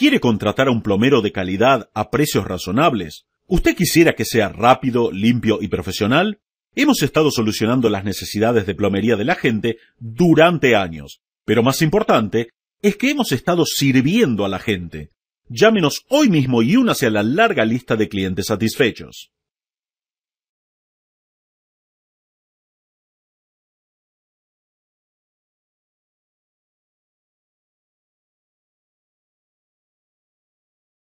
¿Quiere contratar a un plomero de calidad a precios razonables? ¿Usted quisiera que sea rápido, limpio y profesional? Hemos estado solucionando las necesidades de plomería de la gente durante años, pero más importante es que hemos estado sirviendo a la gente. Llámenos hoy mismo y únase a la larga lista de clientes satisfechos.